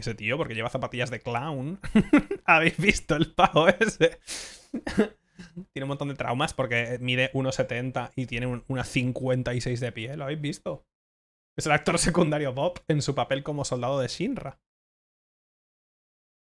ese tío, porque lleva zapatillas de clown. ¿Habéis visto el pavo ese? tiene un montón de traumas porque mide 1,70 y tiene una 56 de pie. ¿Lo habéis visto? Es el actor secundario Bob en su papel como soldado de Shinra.